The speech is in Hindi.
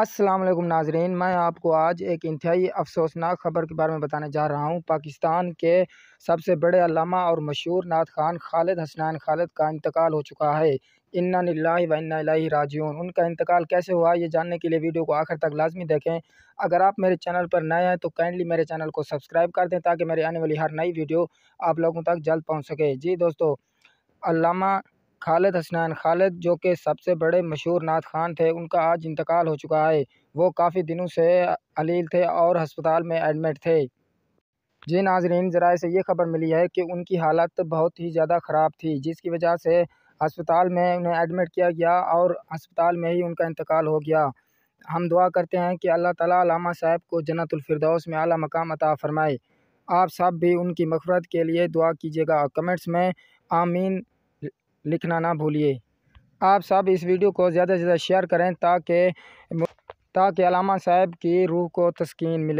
अस्सलाम वालेकुम नाजरीन मैं आपको आज एक इंतहाई अफसोसनाक खबर के बारे में बताने जा रहा हूँ पाकिस्तान के सबसे बड़े अलामा और मशहूर नात खान खालिद हसनैन खालिद का इंतकाल हो चुका है इन्ना व इन्ना राजून उनका इंतकाल कैसे हुआ ये जानने के लिए वीडियो को आखिर तक लाजमी देखें अगर आप मेरे चैनल पर नए हैं तो काइंडली मेरे चैनल को सब्सक्राइब कर दें ताकि मेरी आने वाली हर नई वीडियो आप लोगों तक जल्द पहुँच सके जी दोस्तों खालिद हसनैन खालिद जो कि सबसे बड़े मशहूर नात खान थे उनका आज इंतकाल हो चुका है वो काफ़ी दिनों से अलील थे और हस्पताल में एडमिट थे जी नाजरीन ज़रा से ये खबर मिली है कि उनकी हालत बहुत ही ज़्यादा ख़राब थी जिसकी वजह से अस्पताल में उन्हें एडमिट किया गया और अस्पताल में ही उनका इंतकाल हो गया हम दुआ करते हैं कि अल्लाह ताला लामा साहब को जन्नतफरदौस में आला मकाम अता फ़रमाए आप सब भी उनकी मफरत के लिए दुआ कीजिएगा कमेंट्स में आमीन लिखना ना भूलिए आप सब इस वीडियो को ज़्यादा से ज़्यादा शेयर करें ताकि ताकि अलामा साहब की रूह को तस्कीन मिले